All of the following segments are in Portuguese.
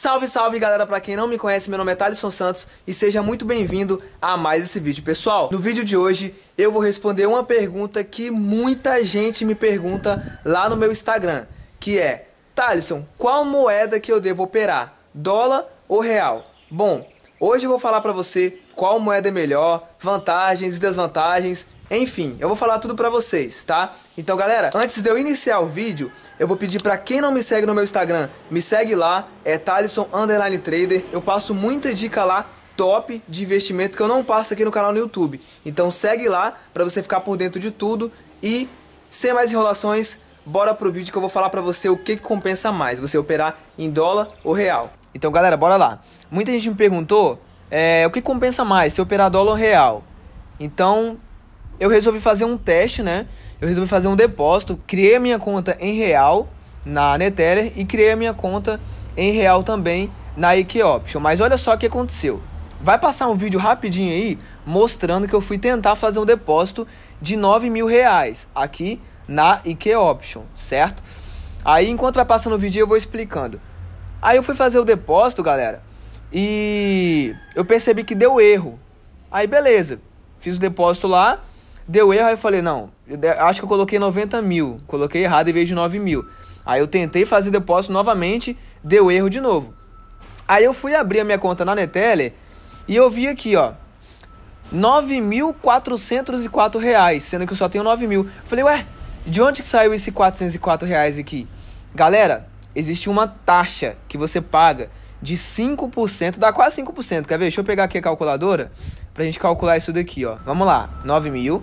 Salve, salve galera, pra quem não me conhece, meu nome é Thaleson Santos e seja muito bem-vindo a mais esse vídeo. Pessoal, no vídeo de hoje eu vou responder uma pergunta que muita gente me pergunta lá no meu Instagram, que é Thaleson, qual moeda que eu devo operar, dólar ou real? Bom, hoje eu vou falar pra você qual moeda é melhor, vantagens e desvantagens enfim, eu vou falar tudo pra vocês, tá? Então, galera, antes de eu iniciar o vídeo, eu vou pedir pra quem não me segue no meu Instagram, me segue lá, é Thaleson Trader. Eu passo muita dica lá, top de investimento que eu não passo aqui no canal no YouTube. Então segue lá pra você ficar por dentro de tudo e, sem mais enrolações, bora pro vídeo que eu vou falar pra você o que, que compensa mais, você operar em dólar ou real. Então, galera, bora lá. Muita gente me perguntou é, o que compensa mais, se operar dólar ou real. Então, eu resolvi fazer um teste, né? Eu resolvi fazer um depósito, criei a minha conta em real na Neteller e criei a minha conta em real também na Equioption. Mas olha só o que aconteceu. Vai passar um vídeo rapidinho aí mostrando que eu fui tentar fazer um depósito de 9 mil reais aqui na Option, certo? Aí enquanto vai passando o vídeo eu vou explicando. Aí eu fui fazer o depósito, galera, e eu percebi que deu erro. Aí beleza, fiz o depósito lá, Deu erro, aí eu falei, não, eu acho que eu coloquei 90 mil. Coloquei errado em vez de 9 mil. Aí eu tentei fazer depósito novamente, deu erro de novo. Aí eu fui abrir a minha conta na Neteller e eu vi aqui, ó, 9.404 reais, sendo que eu só tenho 9 mil. Falei, ué, de onde que saiu esse 404 reais aqui? Galera, existe uma taxa que você paga de 5%, dá quase 5%. Quer ver? Deixa eu pegar aqui a calculadora pra gente calcular isso daqui, ó. Vamos lá, 9 mil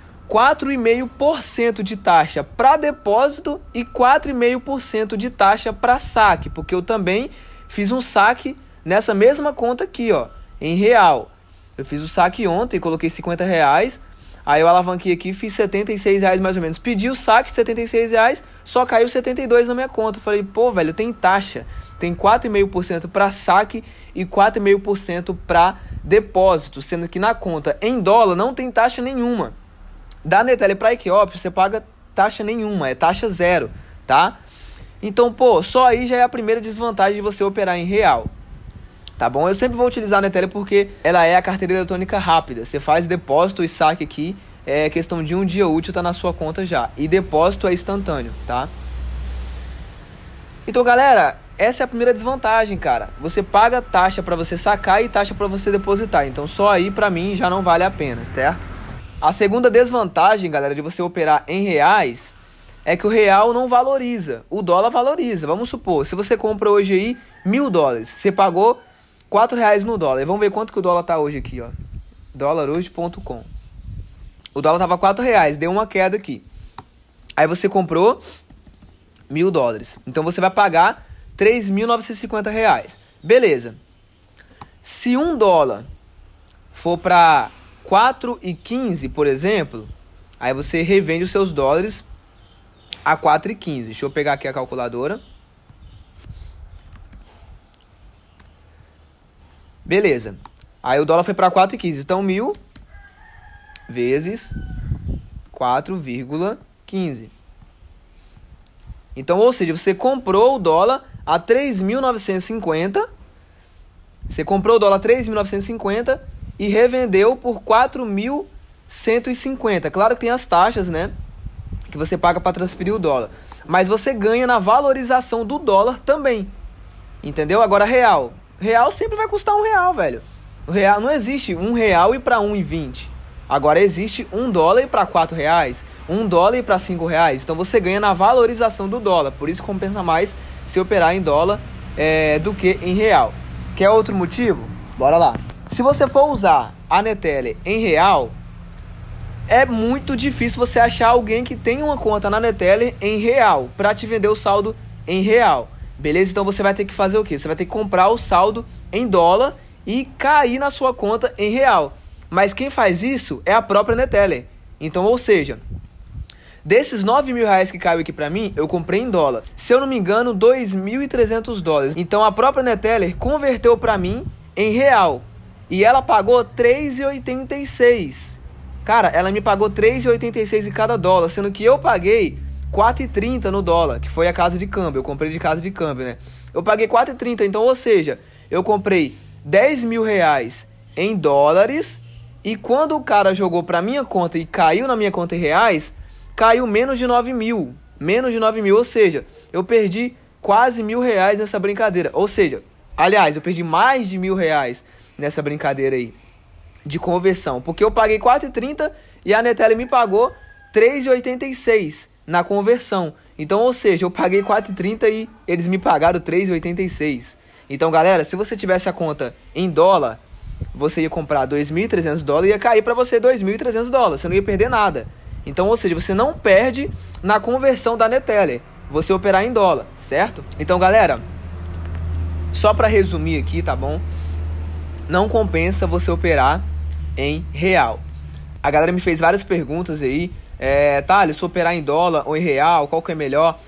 4,5% de taxa para depósito e 4,5% de taxa para saque, porque eu também fiz um saque nessa mesma conta aqui, ó, em real. Eu fiz o saque ontem, coloquei 50 reais, aí eu alavanquei aqui, fiz 76 reais mais ou menos. Pedi o saque de 76 reais, só caiu 72 na minha conta. Eu falei, pô, velho, tem taxa, tem 4,5% para saque e 4,5% para depósito, sendo que na conta em dólar não tem taxa nenhuma. Da Netel para Equiópio, você paga taxa nenhuma, é taxa zero, tá? Então, pô, só aí já é a primeira desvantagem de você operar em real. Tá bom? Eu sempre vou utilizar a Netel porque ela é a carteira eletrônica rápida. Você faz depósito e saque aqui, é questão de um dia útil, tá na sua conta já. E depósito é instantâneo, tá? Então, galera, essa é a primeira desvantagem, cara. Você paga taxa para você sacar e taxa para você depositar. Então, só aí para mim já não vale a pena, certo? A segunda desvantagem, galera, de você operar em reais é que o real não valoriza. O dólar valoriza. Vamos supor, se você compra hoje aí mil dólares, você pagou quatro reais no dólar. E vamos ver quanto que o dólar tá hoje aqui, ó. Dólarhoje.com. O dólar tava quatro reais, deu uma queda aqui. Aí você comprou mil dólares. Então você vai pagar 3.950 reais. Beleza. Se um dólar for para 4 e 15, por exemplo, aí você revende os seus dólares a 4 e 15. Deixa eu pegar aqui a calculadora. Beleza. Aí o dólar foi para 4 e 15. Então, 1.000 vezes 4,15. Então, ou seja, você comprou o dólar a 3.950. Você comprou o dólar a 3.950 e revendeu por 4.150. Claro que tem as taxas, né? Que você paga para transferir o dólar. Mas você ganha na valorização do dólar também. Entendeu? Agora, real. Real sempre vai custar um real, velho. O real não existe um real e para um e vinte. Agora existe um dólar para quatro reais, um dólar para cinco reais. Então você ganha na valorização do dólar. Por isso compensa mais se operar em dólar é, do que em real. Quer outro motivo? Bora lá. Se você for usar a Neteller em real, é muito difícil você achar alguém que tenha uma conta na Neteller em real para te vender o saldo em real. Beleza? Então você vai ter que fazer o quê? Você vai ter que comprar o saldo em dólar e cair na sua conta em real. Mas quem faz isso é a própria Neteller. Então, ou seja, desses 9 mil reais que caiu aqui para mim, eu comprei em dólar. Se eu não me engano, 2.300 dólares. Então a própria Neteller converteu para mim em real. E ela pagou 3,86. Cara, ela me pagou 3,86 em cada dólar, sendo que eu paguei 4,30 no dólar, que foi a casa de câmbio. Eu comprei de casa de câmbio, né? Eu paguei 4,30, então, ou seja, eu comprei 10 mil reais em dólares. E quando o cara jogou para minha conta e caiu na minha conta em reais, caiu menos de 9 mil. Menos de 9 mil, ou seja, eu perdi quase mil reais nessa brincadeira. Ou seja, aliás, eu perdi mais de mil reais nessa brincadeira aí de conversão, porque eu paguei 4,30 e a Netel me pagou 3,86 na conversão. Então, ou seja, eu paguei 4,30 e eles me pagaram 3,86. Então, galera, se você tivesse a conta em dólar, você ia comprar 2.300 dólares e ia cair para você 2.300 dólares, você não ia perder nada. Então, ou seja, você não perde na conversão da Neteller, você operar em dólar, certo? Então, galera, só para resumir aqui, tá bom? não compensa você operar em real. A galera me fez várias perguntas aí. É, Thales, tá, se operar em dólar ou em real, qual que é melhor?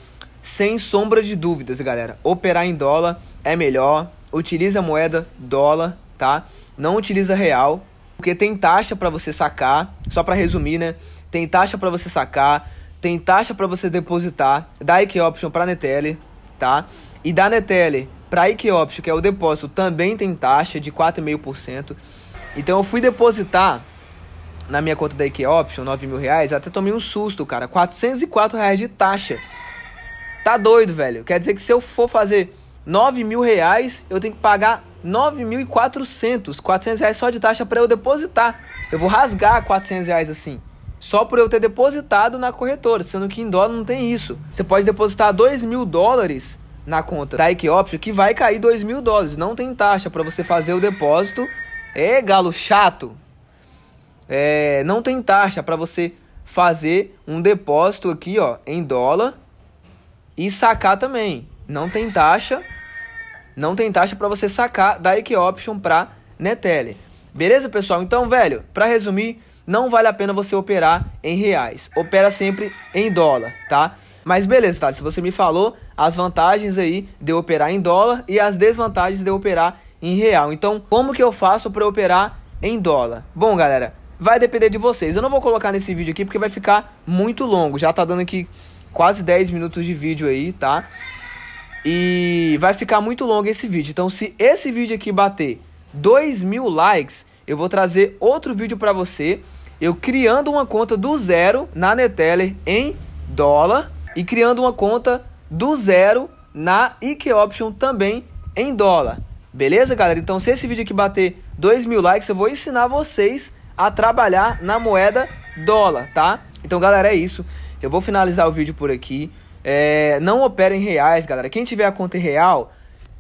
Sem sombra de dúvidas, galera. Operar em dólar é melhor. Utiliza a moeda dólar, tá? Não utiliza real, porque tem taxa para você sacar. Só para resumir, né? Tem taxa para você sacar, tem taxa para você depositar da Ike é Option para Netel, tá? E da Netel para Ikeopsio, que é o depósito, também tem taxa de 4,5%. Então eu fui depositar na minha conta da Ikeopsio 9 mil reais, até tomei um susto, cara. 404 reais de taxa. Tá doido, velho. Quer dizer que se eu for fazer 9 mil reais, eu tenho que pagar 9.400, 400 reais só de taxa para eu depositar. Eu vou rasgar 400 reais assim, só por eu ter depositado na corretora, sendo que em dólar não tem isso. Você pode depositar 2 mil dólares na conta da Equioptio que vai cair 2 mil dólares. Não tem taxa para você fazer o depósito. É, galo chato. É, não tem taxa para você fazer um depósito aqui, ó, em dólar e sacar também. Não tem taxa. Não tem taxa para você sacar da Equioption para Netele. Beleza, pessoal? Então, velho, para resumir, não vale a pena você operar em reais. Opera sempre em dólar, tá? Mas beleza, Thales, você me falou as vantagens aí de operar em dólar e as desvantagens de operar em real. Então, como que eu faço para operar em dólar? Bom, galera, vai depender de vocês. Eu não vou colocar nesse vídeo aqui porque vai ficar muito longo. Já tá dando aqui quase 10 minutos de vídeo aí, tá? E vai ficar muito longo esse vídeo. Então, se esse vídeo aqui bater 2 mil likes, eu vou trazer outro vídeo para você. Eu criando uma conta do zero na Neteller em dólar e criando uma conta do zero na IK Option também em dólar. Beleza, galera? Então, se esse vídeo aqui bater 2 mil likes, eu vou ensinar vocês a trabalhar na moeda dólar, tá? Então, galera, é isso. Eu vou finalizar o vídeo por aqui. É, não operem reais, galera. Quem tiver a conta em real,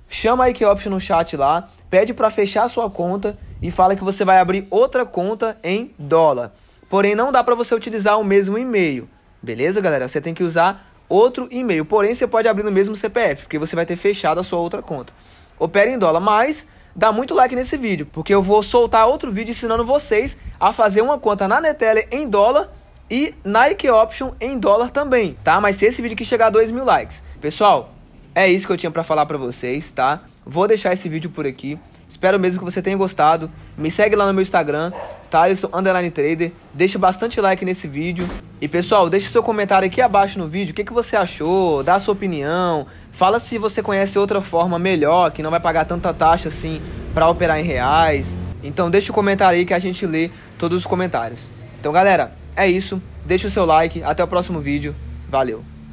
chama a IK Option no chat lá, pede para fechar sua conta e fala que você vai abrir outra conta em dólar. Porém, não dá para você utilizar o mesmo e-mail, beleza, galera? Você tem que usar outro e-mail. Porém, você pode abrir no mesmo CPF, porque você vai ter fechado a sua outra conta. Opera em dólar, mas dá muito like nesse vídeo, porque eu vou soltar outro vídeo ensinando vocês a fazer uma conta na Neteller em dólar e Nike Option em dólar também, tá? Mas se esse vídeo aqui chegar a 2 mil likes. Pessoal, é isso que eu tinha para falar para vocês, tá? Vou deixar esse vídeo por aqui. Espero mesmo que você tenha gostado. Me segue lá no meu Instagram, Thaleson Underline Trader. Deixa bastante like nesse vídeo. E pessoal, deixa seu comentário aqui abaixo no vídeo. O que, que você achou? Dá a sua opinião. Fala se você conhece outra forma melhor, que não vai pagar tanta taxa assim para operar em reais. Então deixa o comentário aí que a gente lê todos os comentários. Então galera, é isso. Deixa o seu like. Até o próximo vídeo. Valeu!